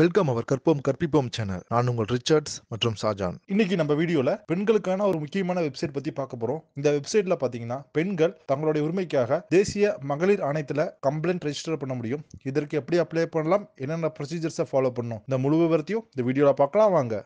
welcome அவர் கற்போம் கற்பிப்போம் channel நான் உங்கள் ரிச்சர்ட்ஸ் மற்றும் ஷாஜான் இன்னைக்கு நம்ம வீடியோல பெண்களுக்கான ஒரு முக்கியமான வெப்சைட் பத்தி பார்க்க போறோம் இந்த வெப்சைட்ல பாத்தீங்கன்னா பெண்கள் தங்களுடைய உரிமைக்காக தேசிய மகளிர் ஆணையத்துல கம்ப்ளைண்ட் ரெஜிஸ்டர் பண்ண முடியும் இதற்கு எப்படி அப்ளை பண்ணலாம் என்னென்ன ப்ரொசீஜர்ஸை ஃபாலோ பண்ணும் இந்த முழு விவரத்தையும் இந்த வீடியோல பார்க்கலாம் வாங்க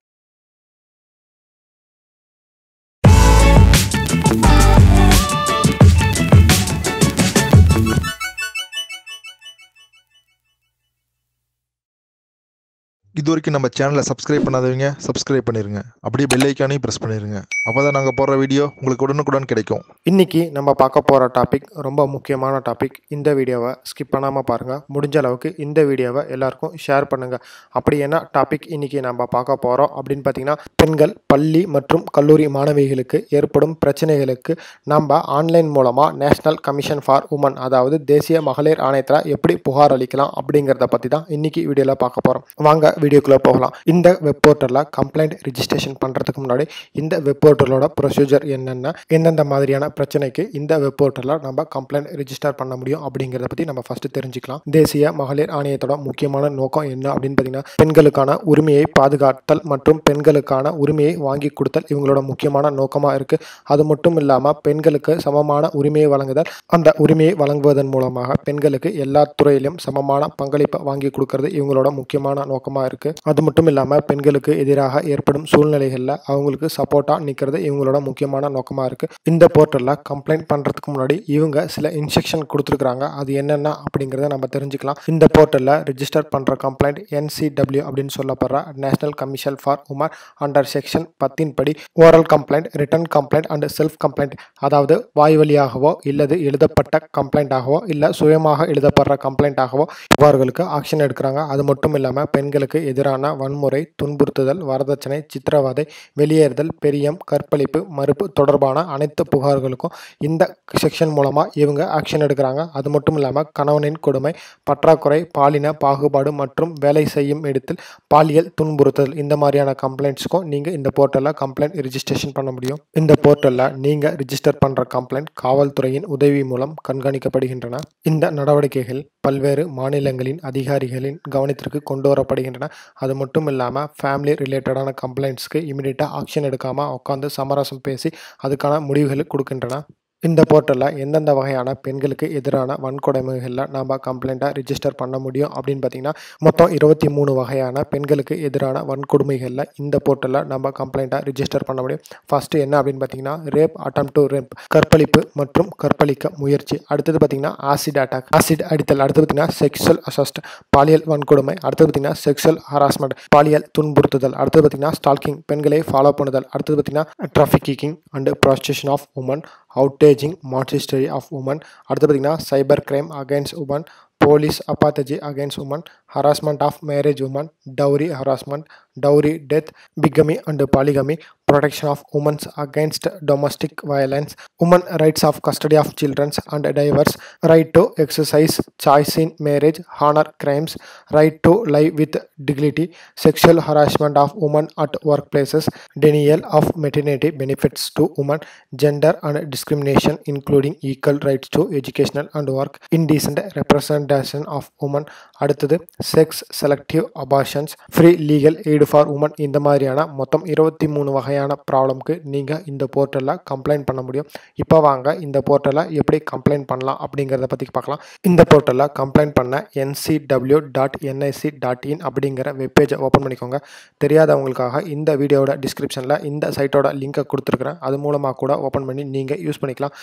இது வரைக்கும் நம்ம சேனலை சப்ஸ்கிரைப் பண்ணாதவங்க சப்ஸ்கிரைப் பண்ணிடுங்க அப்படியே பெல் ஐக்கானையும் ப்ரெஸ் பண்ணிடுங்க அப்போ தான் நாங்கள் போடுற வீடியோ உங்களுக்கு உடனுக்குடன் கிடைக்கும் இன்றைக்கி நம்ம பார்க்க போகிற டாபிக் ரொம்ப முக்கியமான டாபிக் இந்த வீடியோவை ஸ்கிப் பண்ணாமல் பாருங்கள் முடிஞ்ச அளவுக்கு இந்த வீடியோவை எல்லாருக்கும் ஷேர் பண்ணுங்கள் அப்படி என்ன டாபிக் இன்றைக்கி நம்ம பார்க்க போகிறோம் அப்படின்னு பார்த்தீங்கன்னா பெண்கள் பள்ளி மற்றும் கல்லூரி மாணவிகளுக்கு ஏற்படும் பிரச்சனைகளுக்கு நம்ம ஆன்லைன் மூலமாக நேஷ்னல் கமிஷன் ஃபார் உமன் அதாவது தேசிய மகளிர் ஆணையத்தில் எப்படி புகார் அளிக்கலாம் அப்படிங்கிறத பற்றி தான் இன்றைக்கி வீடியோவில் பார்க்க போகிறோம் வாங்க வீடியோக்குள்ளே போகலாம் இந்த வெப் போர்ட்டலில் கம்ப்ளைண்ட் ரிஜிஸ்ட்ரேஷன் பண்ணுறதுக்கு முன்னாடி இந்த வெப் போர்ட்டலோட ப்ரொசீஜர் என்னென்ன எந்தெந்த மாதிரியான பிரச்சனைக்கு இந்த வெப் போர்ட்டலில் நம்ம கம்ப்ளைண்ட் ரிஜிஸ்டர் பண்ண முடியும் அப்படிங்கிறத பற்றி நம்ம ஃபஸ்ட்டு தெரிஞ்சுக்கலாம் தேசிய மகளிர் ஆணையத்தோட முக்கியமான நோக்கம் என்ன அப்படின்னு பார்த்தீங்கன்னா பெண்களுக்கான உரிமையை பாதுகாத்தல் மற்றும் பெண்களுக்கான உரிமையை வாங்கி கொடுத்தல் இவங்களோட முக்கியமான நோக்கமாக இருக்குது அது மட்டும் இல்லாமல் பெண்களுக்கு சமமான உரிமையை வழங்குதல் அந்த உரிமையை வழங்குவதன் மூலமாக பெண்களுக்கு எல்லா துறையிலும் சமமான பங்களிப்பை வாங்கி கொடுக்கறது இவங்களோட முக்கியமான நோக்கமாக இருக்குது இருக்கு அது மட்டும் இல்லாமல் பெண்களுக்கு எதிராக ஏற்படும் சூழ்நிலைகளில் அவங்களுக்கு சப்போர்ட்டாக நிற்கிறது இவங்களோட முக்கியமான நோக்கமாக இருக்குது இந்த போர்ட்டலில் கம்ப்ளைண்ட் பண்ணுறதுக்கு முன்னாடி இவங்க சில இன்ஸ்ட்ரக்ஷன் கொடுத்துருக்குறாங்க அது என்னென்ன அப்படிங்கிறத நம்ம தெரிஞ்சுக்கலாம் இந்த போர்ட்டலில் ரிஜிஸ்டர் பண்ணுற கம்ப்ளைண்ட் என்சிடபிள்யூ அப்படின்னு சொல்லப்படுற national commission for women under section பத்தின் படி oral complaint written complaint and self complaint அதாவது வாய் வழியாகவோ இல்லது எழுதப்பட்ட கம்ப்ளைண்ட்டாகவோ இல்லை சுயமாக எழுதப்படுற கம்ப்ளைண்ட்டாகவோ இவர்களுக்கு ஆக்ஷன் எடுக்கிறாங்க அது மட்டும் இல்லாமல் பெண்களுக்கு எதிரான வன்முறை துன்புறுத்துதல் வரதட்சணை சித்திரவதை வெளியேறுதல் பெரியம் கற்பழிப்பு மறுப்பு தொடர்பான அனைத்து புகார்களுக்கும் இந்த செக்ஷன் மூலமாக இவங்க ஆக்ஷன் எடுக்கிறாங்க அது மட்டும் இல்லாமல் கணவனின் கொடுமை பற்றாக்குறை பாலின பாகுபாடு மற்றும் வேலை செய்யும் இடத்தில் பாலியல் துன்புறுத்துதல் இந்த மாதிரியான கம்ப்ளைண்ட்ஸுக்கும் நீங்கள் இந்த போர்ட்டலில் கம்ப்ளைண்ட் ரிஜிஸ்ட்ரேஷன் பண்ண முடியும் இந்த போர்ட்டலில் நீங்கள் ரிஜிஸ்டர் பண்ணுற கம்ப்ளைண்ட் காவல்துறையின் உதவி மூலம் கண்காணிக்கப்படுகின்றன இந்த நடவடிக்கைகள் பல்வேறு மாநிலங்களின் அதிகாரிகளின் கவனத்திற்கு கொண்டு வரப்படுகின்றன அது மட்டும் இல்லாமல் ஃபேமிலி ரிலேட்டடான கம்ப்ளைண்ட்ஸ்க்கு இமீடியட்டாக ஆக்ஷன் எடுக்காமல் உட்காந்து சமரசம் பேசி அதுக்கான முடிவுகளை கொடுக்கின்றன இந்த போர்ட்டலில் எந்தெந்த வகையான பெண்களுக்கு எதிரான வன்கொடுமைகளில் நாம் கம்ப்ளைண்ட்டாக ரிஜிஸ்டர் பண்ண முடியும் அப்படின்னு பார்த்தீங்கன்னா மொத்தம் இருபத்தி மூணு வகையான பெண்களுக்கு எதிரான வன்கொடுமைகளில் இந்த போர்ட்டலில் நம்ம கம்ப்ளைண்ட்டாக ரிஜிஸ்டர் பண்ண முடியும் ஃபஸ்ட்டு என்ன அப்படின்னு பார்த்தீங்கன்னா ரேப் அட்டம் டு ரேப் கற்பழிப்பு மற்றும் கற்பழிக்க முயற்சி அடுத்தது பார்த்தீங்கன்னா ஆசிட் அட்டாக் ஆசிட் அடித்தல் அடுத்து பார்த்தீங்கன்னா செக்ஷுவல் அசஸ்ட் பாலியல் வன்கொடுமை அடுத்தது பார்த்தீங்கன்னா செக்ஷுவல் ஹராஸ்மெண்ட் பாலியல் துன்புறுத்துதல் அடுத்தது பார்த்தீங்கன்னா ஸ்டால்கிங் பெண்களை ஃபாலோ பண்ணுதல் அடுத்தது பார்த்தீங்கன்னா கீக்கிங் and prostitution of women outraging modesty of women அடுத்து பார்த்தீங்கன்னா cyber crime against women police apathy against women harassment of marriage women dowry harassment dowry death bigamy and polygamy protection of women against domestic violence, women rights of custody of children and divers, right to exercise choice in marriage, honor crimes, right to life with dignity, sexual harassment of women at workplaces, denial of maternity benefits to women, gender and discrimination including equal rights to educational and work, indecent representation of women, அடுத்தது sex selective abortions free legal aid for women இந்த மாதிரியான மொத்தம் இருபத்தி மூணு வகை கடுமையான ப்ராப்ளம்க்கு நீங்கள் இந்த போர்ட்டலில் கம்ப்ளைண்ட் பண்ண முடியும் இப்போ வாங்க இந்த போர்ட்டலில் எப்படி கம்ப்ளைண்ட் பண்ணலாம் அப்படிங்கிறத பற்றி பார்க்கலாம் இந்த போர்ட்டலில் கம்ப்ளைண்ட் பண்ண NCW dot NIC dot in அப்படிங்கிற வெப்பேஜை ஓப்பன் பண்ணிக்கோங்க தெரியாதவங்களுக்காக இந்த வீடியோட டிஸ்கிரிப்ஷனில் இந்த சைட்டோட லிங்க்கை கொடுத்துருக்குறேன் அது மூலமாக கூட ஓப்பன் பண்ணி நீங்கள் யூஸ் பண்ணிக்கலாம்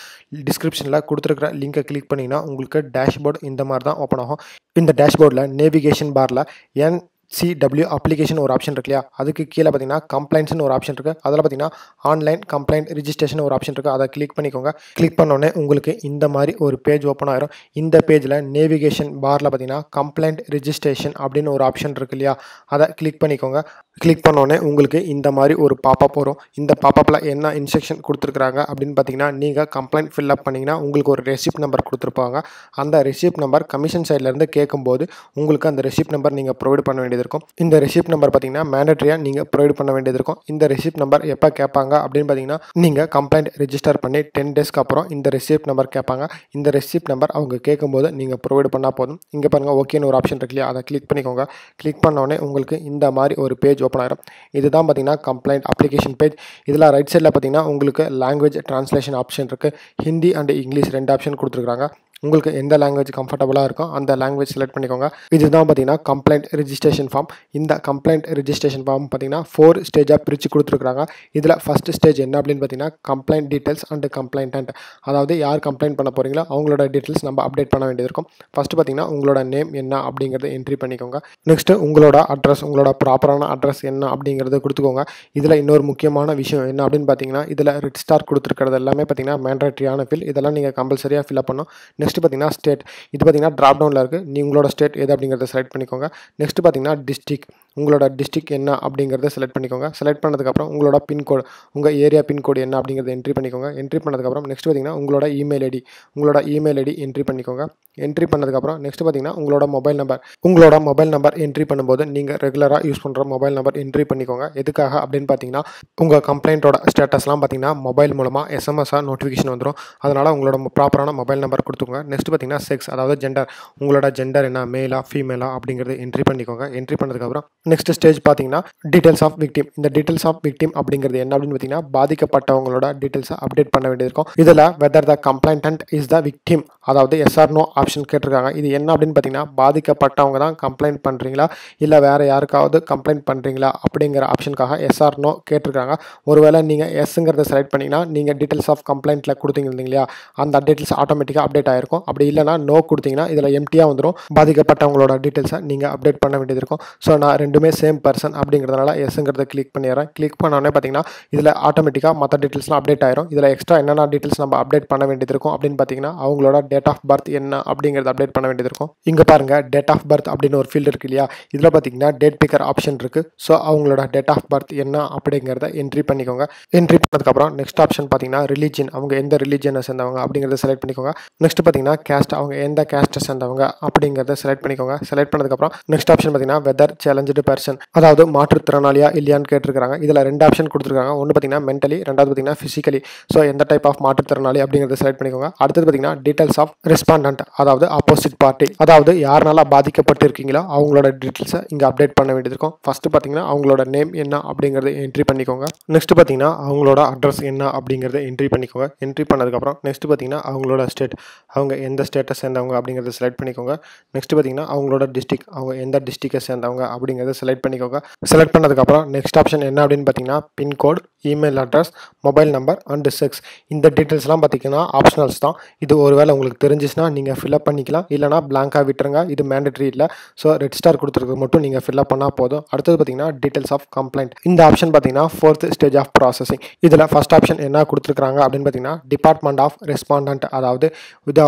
டிஸ்கிரிப்ஷனில் கொடுத்துருக்குற லிங்க்கை கிளிக் பண்ணிங்கன்னா உங்களுக்கு டேஷ்போர்டு இந்த மாதிரி தான் ஓப்பன் ஆகும் இந்த டேஷ்போர்டில் நேவிகேஷன் பாரில் என் சிடபிள்யூ அப்ளிகேஷன் ஒரு ஆப்ஷன் இருக்கு இல்லையா அதுக்கு கீழே பார்த்தீங்கன்னா கம்ப்ளைண்ட்ஸ்னு ஒரு ஆப்ஷன் இருக்குது அதில் பார்த்தீங்கன்னா ஆன்லைன் கம்ப்ளைண்ட் ரிஜிஸ்ட்ரேஷன் ஒரு ஆப்ஷன் இருக்குது அதை கிளிக் பண்ணிக்கோங்க கிளிக் பண்ணோடனே உங்களுக்கு இந்த மாதிரி ஒரு பேஜ் ஓப்பன் ஆகிரும் இந்த பேஜில் நேவிகேஷன் பாரில் பார்த்தீங்கன்னா கம்ப்ளைண்ட் ரிஜிஸ்ட்ரேஷன் அப்படின்னு ஒரு ஆப்ஷன் இருக்கு இல்லையா அதை கிளிக் பண்ணிக்கோங்க கிளிக் பண்ணோடனே உங்களுக்கு இந்த மாதிரி ஒரு பாப்பப் வரும் இந்த பாப்பப்பில் என்ன இன்ஸ்ட்ரக்ஷன் கொடுத்துருக்குறாங்க அப்படின்னு பார்த்தீங்கன்னா நீங்கள் கம்ப்ளைண்ட் அப் பண்ணிங்கன்னா உங்களுக்கு ஒரு ரெசிப்ட் நம்பர் கொடுத்துருப்பாங்க அந்த ரெசிப்ட் நம்பர் கமிஷன் சைட்லேருந்து கேட்கும்போது உங்களுக்கு அந்த ரெசிப்ட் நம்பர் நீங்கள் ப்ரொவைட் பண்ண வேண்டியது இருக்கும் இந்த ரெசிப்ட் நம்பர் பார்த்தீங்கன்னா மேண்டட்ரியாக நீங்கள் ப்ரொவைட் பண்ண வேண்டியது இருக்கும் இந்த ரெசிப்ட் நம்பர் எப்போ கேட்பாங்க அப்படின்னு பார்த்தீங்கன்னா நீங்கள் கம்ப்ளைண்ட் ரெஜிஸ்டர் பண்ணி டென் டேஸ்க்கு அப்புறம் இந்த ரெசிப்ட் நம்பர் கேட்பாங்க இந்த ரெசிப்ட் நம்பர் அவங்க கேட்கும்போது நீங்கள் ப்ரொவைட் பண்ணால் போதும் இங்கே பாருங்கள் ஓகேன்னு ஒரு ஆப்ஷன் இருக்கு இல்லையா அதை கிளிக் பண்ணிக்கோங்க கிளிக் பண்ணோடனே உங்களுக்கு இந்த மாதிரி ஒரு பேஜ் ஓப்பன் ஆகிடும் இதுதான் பார்த்தீங்கன்னா கம்ப்ளைண்ட் அப்ளிகேஷன் பேஜ் இதில் ரைட் சைடில் பார்த்தீங்கன்னா உங்களுக்கு லாங்குவேஜ் ட்ரான்ஸ்லேஷன் ஆப்ஷன் இருக்குது ஹிந்தி அண்ட் இங்கிலீஷ் ரெண்டு ஆப்ஷன் கொடுத்துருக்காங்க உங்களுக்கு எந்த லாங்குவேஜ் கம்ஃபர்டபுளாக இருக்கும் அந்த லாங்குவேஜ் செலக்ட் பண்ணிக்கோங்க இதுதான் பார்த்தீங்கன்னா கம்ப்ளைண்ட் ரிஜிஸ்ட்ரேஷன் ஃபார்ம் இந்த கம்ப்ளைண்ட் ரிஜிஸ்ட்ரேஷன் ஃபார்ம் பார்த்தீங்கன்னா ஃபோர் ஸ்டேஜாக பிரித்து கொடுத்துருக்காங்க இதில் ஃபஸ்ட் ஸ்டேஜ் என்ன அப்படின்னு பார்த்தீங்கன்னா கம்ப்ளைண்ட் டீட்டெயில்ஸ் அண்ட் கம்ப்ளைண்ட் அதாவது யார் கம்ப்ளைண்ட் பண்ண போகிறீங்களோ அவங்களோட டீட்டெயில்ஸ் நம்ம அப்டேட் பண்ண வேண்டியது இருக்கும் ஃபஸ்ட்டு பார்த்தீங்கன்னா உங்களோட நேம் என்ன அப்படிங்கிறத என்ட்ரி பண்ணிக்கோங்க நெக்ஸ்ட்டு உங்களோட அட்ரஸ் உங்களோட ப்ராப்பரான அட்ரஸ் என்ன அப்படிங்கிறத கொடுத்துக்கோங்க இதில் இன்னொரு முக்கியமான விஷயம் என்ன அப்படின்னு பார்த்தீங்கன்னா இதில் ரெட் ஸ்டார் கொடுத்துருக்கிறது எல்லாமே பார்த்தீங்கன்னா மேண்ட்ரேட்ரியான ஃபில் இதெல்லாம் நீங்கள் கம்பல்சரியாக ஃபில் பண்ணணும் நெக்ஸ்ட் நெக்ஸ்ட் பார்த்தீங்கன்னா ஸ்டேட் இது பார்த்தீங்கன்னா ட்ராப் டவுனில் இருக்குது நீ உங்களோட ஸ்டேட் எது அப்படிங்கிறத செலக்ட் பண்ணிக்கோங்க நெக்ஸ்ட் பார்த்தீங்கன்னா டிஸ்ட்ரிக் உங்களோட டிஸ்ட்ரிக் என்ன அப்படிங்கிறத செலக்ட் பண்ணிக்கோங்க செலக்ட் பண்ணதுக்கப்புறம் உங்களோட பின்கோடு உங்கள் ஏரியா பின்கோடு என்ன அப்படிங்கிறத என்ட்ரி பண்ணிக்கோங்க என்ட்ரி பண்ணதுக்கப்புறம் நெக்ஸ்ட் பார்த்தீங்கன்னா உங்களோட இமெயில் ஐடி உங்களோட இமெயில் ஐடி என்ட்ரி பண்ணிக்கோங்க என்ட்ரி பண்ணதுக்கப்புறம் நெக்ஸ்ட் பார்த்தீங்கன்னா உங்களோட மொபைல் நம்பர் உங்களோட மொபைல் நம்பர் என்ட்ரி பண்ணும்போது நீங்கள் ரெகுலராக யூஸ் பண்ணுற மொபைல் நம்பர் என்ட்ரி பண்ணிக்கோங்க எதுக்காக அப்படின்னு பார்த்தீங்கன்னா உங்கள் கம்ப்ளைண்ட்டோட ஸ்டேட்டஸ்லாம் பார்த்தீங்கன்னா மொபைல் மூலமாக எஸ்எம்எஸ்ஸாக நோட்டிஃபிகேஷன் வந்துடும் அதனால் உங்களோட ப்ராப்பரான மொபைல் நம்பர் கொடுத்துங்க நெக்ஸ்ட் பார்த்திங்கன்னா செக்ஸ் அதாவது ஜெண்டர் உங்களோட ஜெண்டர் என்ன மேலா ஃபீமேலா அப்படிங்கிறது என்ட்ரி பண்ணிக்கோங்க என்ட்ரி பண்ணதுக்கப்புறம் நெக்ஸ்ட் ஸ்டேஜ் பார்த்தீங்கன்னா டீட்டெயில்ஸ் ஆஃப் விக்டிம் இந்த டீட்டெயில்ஸ் ஆஃப் விக்டிம் அப்படிங்கிறது என்ன அப்படின்னு பார்த்தீங்கன்னா பாதிக்கப்பட்டவங்களோட டீட்டெயில்ஸை அப்டேட் பண்ண வேண்டியது இருக்கும் இதில் whether the complaint is the victim அதாவது எஸ்ஆர் நோ ஆப்ஷன் கேட்டிருக்காங்க இது என்ன அப்படின்னு பார்த்தீங்கன்னா பாதிக்கப்பட்டவங்க தான் கம்ப்ளைண்ட் பண்ணுறீங்களா இல்லை வேறு யாருக்காவது கம்ப்ளைண்ட் பண்ணுறீங்களா அப்படிங்கிற ஆப்ஷனுக்காக எஸ்ஆர் நோ கேட்டிருக்காங்க ஒருவேளை நீங்கள் எஸ்ங்கிறத செலக்ட் பண்ணிங்கன்னா நீங்கள் டீட்டெயில்ஸ் ஆஃப் கம்ப்ளைண்ட்டில் கொடுத்தீங்க இல்லைங்களா அந்த டீட்டெயில்ஸ் ஆட்டோமேட்டிக்காக அப்டேட் ஆயிரும் இருக்கும் அப்படி இல்லைனா நோ கொடுத்தீங்கன்னா இதில் எம்டியாக வந்துடும் பாதிக்கப்பட்டவங்களோட டீட்டெயில்ஸை நீங்கள் அப்டேட் பண்ண வேண்டியது இருக்கும் ஸோ நான் ரெண்டுமே சேம் பர்சன் அப்படிங்கிறதுனால எஸ்ங்கிறத கிளிக் பண்ணிடுறேன் கிளிக் பண்ணோடனே பார்த்தீங்கன்னா இதில் ஆட்டோமேட்டிக்காக மற்ற டீட்டெயில்ஸ்லாம் அப்டேட் ஆயிரும் இதில் எக்ஸ்ட்ரா என்னென்ன டீட்டெயில்ஸ் நம்ம அப்டேட் பண்ண வேண்டியது இருக்கும் அப்படின்னு பார்த்தீங்கன்னா அவங்களோட டேட் ஆஃப் பர்த் என்ன அப்படிங்கிறத அப்டேட் பண்ண வேண்டியது இருக்கும் இங்கே பாருங்கள் டேட் ஆஃப் பர்த் அப்படின்னு ஒரு ஃபீல்டு இருக்கு இல்லையா இதில் பார்த்தீங்கன்னா டேட் பிக்கர் ஆப்ஷன் இருக்குது ஸோ அவங்களோட டேட் ஆஃப் பர்த் என்ன அப்படிங்கிறத என்ட்ரி பண்ணிக்கோங்க என்ட்ரி பண்ணதுக்கப்புறம் நெக்ஸ்ட் ஆப்ஷன் பார்த்தீங்கன்னா ரிலீஜன் அவங்க எந்த ரிலீஜனை சேர்ந்தவங்க அப்படிங்கிறத செலக்ட் பண்ணிக்கோங்க நெக்ஸ்ட் பார்த்தீங்கன்னா கேஸ்ட் அவங்க எந்த கேஸ்ட்டை சேர்ந்தவங்க அப்படிங்கிறத செலக்ட் பண்ணிக்கோங்க செலக்ட் பண்ணதுக்கப்புறம் நெக்ஸ்ட் ஆப்ஷன் பார்த்தீங்கன்னா வெதர் சேலஞ்சு பர்சன் அதாவது மாற்றுத்திறனாளியா இல்லையான்னு கேட்டிருக்காங்க இதில் ரெண்டு ஆப்ஷன் கொடுத்துருக்காங்க ஒன்று பார்த்தீங்கன்னா மென்டலி ரெண்டாவது பார்த்தீங்கன்னா ஃபிசிக்கலி ஸோ எந்த டைப் ஆஃப் மாற்றுத்திறனாளி அப்படிங்கிறத செலக்ட் பண்ணிக்கோங்க அடுத்தது பார்த்தீங்கன்னா டீட்டெயில்ஸ் ஆஃப் ரெஸ்பாண்டன்ட் அதாவது ஆப்போசிட் பார்ட்டி அதாவது யாருனால பாதிக்கப்பட்டிருக்கீங்களோ அவங்களோட டீட்டெயில்ஸை இங்கே அப்டேட் பண்ண வேண்டியது இருக்கும் ஃபஸ்ட்டு பார்த்தீங்கன்னா அவங்களோட நேம் என்ன அப்படிங்கிறத என்ட்ரி பண்ணிக்கோங்க நெக்ஸ்ட் பார்த்தீங்கன்னா அவங்களோட அட்ரஸ் என்ன அப்படிங்கிறத என்ட்ரி பண்ணிக்கோங்க என்ட்ரி பண்ணதுக்கப்புறம் நெக்ஸ்ட் பார்த்தீங்கன்னா அவங்களோட ஸ்டேட் அவங்க எந்த ஸ்டேட்டை சேர்ந்தவங்க அப்படிங்கிறத செலக்ட் பண்ணிக்கோங்க நெக்ஸ்ட் பார்த்தீங்கன்னா அவங்களோட டிஸ்ட்ரிக் அவங்க எந்த டிஸ்ட்ரிக்டை சேர்ந்தவங்க அப்படிங்கிறத செலக்ட் பண்ணிக்கோங்க செலக்ட் பண்ணதுக்கப்புறம் நெக்ஸ்ட் ஆப்ஷன் என்ன அப்படின்னு பார்த்தீங்கன்னா pin code email address mobile number and sex இந்த டீட்டெயில்ஸ்லாம் பார்த்தீங்கன்னா ஆப்ஷனல்ஸ் தான் இது ஒருவேளை உங்களுக்கு தெரிஞ்சிச்சுன்னா நீங்கள் ஃபில்அப் பண்ணிக்கலாம் இல்லைனா பிளாங்காக விட்டுருங்க இது மேண்டட்ரி இல்லை ஸோ ரெட் ஸ்டார் கொடுத்துருக்கு மட்டும் நீங்கள் ஃபில்அப் பண்ணால் போதும் அடுத்தது பார்த்தீங்கன்னா டீட்டெயில்ஸ் ஆஃப் கம்ப்ளைண்ட் இந்த ஆப்ஷன் பார்த்தீங்கன்னா ஃபோர்த் ஸ்டேஜ் ஆஃப் ப்ராசஸிங் இதில் ஃபஸ்ட் ஆப்ஷன் என்ன கொடுத்துருக்காங்க அப்படின்னு பார்த்தீங்கன்னா டிபார்ட்மெண்ட் ஆஃப் ரெஸ்பாண்டன்ட் அதாவது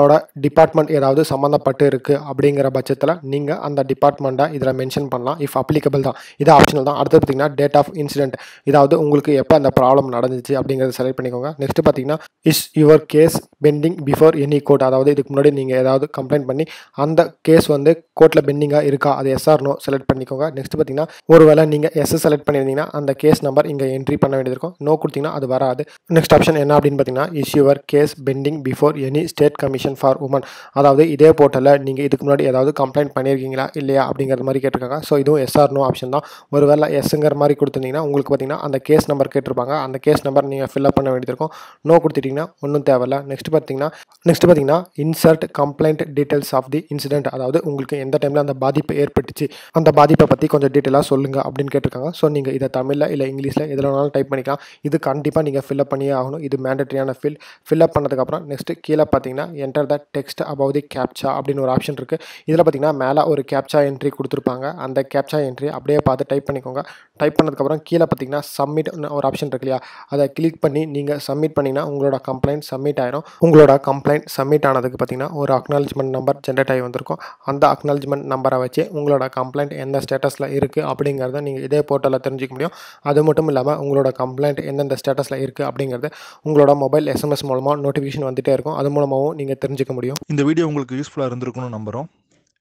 உங்களோட டிபார்ட்மெண்ட் ஏதாவது சம்மந்தப்பட்டு இருக்குது அப்படிங்கிற பட்சத்தில் நீங்கள் அந்த டிபார்ட்மெண்ட்டை இதில் மென்ஷன் பண்ணலாம் இஃப் அப்ளிகபிள் தான் இது ஆப்ஷனல் தான் அடுத்து பார்த்திங்கன்னா டேட் ஆஃப் இன்சிடென்ட் இதாவது உங்களுக்கு எப்போ அந்த ப்ராப்ளம் நடந்துச்சு அப்படிங்கிறத செலக்ட் பண்ணிக்கோங்க நெக்ஸ்ட் பார்த்தீங்கன்னா is your case pending before any court அதாவது இதுக்கு முன்னாடி நீங்கள் ஏதாவது கம்ப்ளைண்ட் பண்ணி அந்த கேஸ் வந்து கோர்ட்டில் பெண்டிங்காக இருக்கா அது எஸ்ஆர்னோ செலக்ட் பண்ணிக்கோங்க நெக்ஸ்ட் பார்த்தீங்கன்னா வேளை நீங்கள் எஸ் செலக்ட் பண்ணியிருந்தீங்கன்னா அந்த கேஸ் நம்பர் இங்கே என்ட்ரி பண்ண வேண்டியது இருக்கும் நோ கொடுத்தீங்கன்னா அது வராது நெக்ஸ்ட் ஆப்ஷன் என்ன அப்படின்னு பார்த்தீங்கன்னா is your case pending before any state commission section for women அதாவது இதே போர்ட்டலில் நீங்கள் இதுக்கு முன்னாடி ஏதாவது கம்ப்ளைண்ட் பண்ணியிருக்கீங்களா இல்லையா அப்படிங்கிற மாதிரி கேட்டிருக்காங்க ஸோ இதுவும் எஸ்ஆர்னோ ஆப்ஷன் தான் ஒருவேளை எஸ்ங்கிற மாதிரி கொடுத்துருந்தீங்கன்னா உங்களுக்கு பார்த்தீங்கன்னா அந்த கேஸ் நம்பர் கேட்டிருப்பாங்க அந்த கேஸ் நம்பர் நீங்கள் ஃபில்அப் பண்ண வேண்டியிருக்கும் நோ கொடுத்துட்டிங்கன்னா ஒன்றும் தேவையில்ல நெக்ஸ்ட் பார்த்தீங்கன்னா நெக்ஸ்ட் பார்த்தீங்கன்னா insert complaint details of the incident அதாவது உங்களுக்கு எந்த டைமில் அந்த பாதிப்பு ஏற்பட்டுச்சு அந்த பாதிப்பை பற்றி கொஞ்சம் டீட்டெயிலாக சொல்லுங்கள் அப்படின்னு கேட்டிருக்காங்க ஸோ நீங்கள் இதை தமிழில் இல்லை இங்கிலீஷில் எதில் வேணாலும் டைப் பண்ணிக்கலாம் இது கண்டிப்பாக நீங்கள் ஃபில்அப் பண்ணியே ஆகணும் இது மேண்டட்ரியான ஃபில் ஃபில்அப் பண்ணதுக்கப்புறம் நெக்ஸ்ட்டு கீழே பார்த்தீங்கன்னா enter enter the text above the captcha அப்படின்னு ஒரு ஆப்ஷன் இருக்குது இதில் பார்த்தீங்கன்னா மேலே ஒரு கேப்சா என்ட்ரி கொடுத்துருப்பாங்க அந்த கேப்சா என்ட்ரி அப்படியே பார்த்து டைப் பண்ணிக்கோங்க டைப் பண்ணதுக்கப்புறம் கீழே பார்த்தீங்கன்னா சப்மிட்னு ஒரு ஆப்ஷன் இருக்கு இல்லையா அதை கிளிக் பண்ணி நீங்கள் சப்மிட் பண்ணிங்கன்னா உங்களோட கம்ப்ளைண்ட் சப்மிட் ஆயிரும் உங்களோட கம்ப்ளைண்ட் சப்மிட் ஆனதுக்கு பார்த்தீங்கன்னா ஒரு அக்னாலஜ்மெண்ட் நம்பர் ஜென்ரேட் ஆகி வந்திருக்கும் அந்த அக்னாலஜ்மெண்ட் நம்பரை வச்சு உங்களோட கம்ப்ளைண்ட் எந்த ஸ்டேட்டஸில் இருக்குது அப்படிங்கிறத நீங்கள் இதே போர்ட்டலில் தெரிஞ்சிக்க முடியும் அது மட்டும் இல்லாமல் உங்களோட கம்ப்ளைண்ட் எந்தெந்த ஸ்டேட்டஸில் இருக்குது அப்படிங்கிறது உங்களோட மொபைல் எஸ்எம்எஸ் மூலமாக நோட்டிஃபிகேஷன் வந்துகிட்டே இருக்கும் அது மூலமாகவும் நீங்கள் தெரிஞ்சு தெரிஞ்சுக்க முடியும் இந்த வீடியோ உங்களுக்கு யூஸ்ஃபுல்லாக இருந்திருக்கும்னு நம்புகிறோம்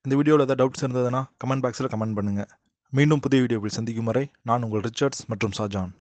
இந்த வீடியோவில் ஏதாவது டவுட்ஸ் இருந்ததுன்னா கமெண்ட் பாக்ஸில் கமெண்ட் பண்ணுங்கள் மீண்டும் புதிய வீடியோவில் சந்திக்கும் வரை நான் உங்கள் ரிச்சர்ட்ஸ் மற்றும் ஷாஜான்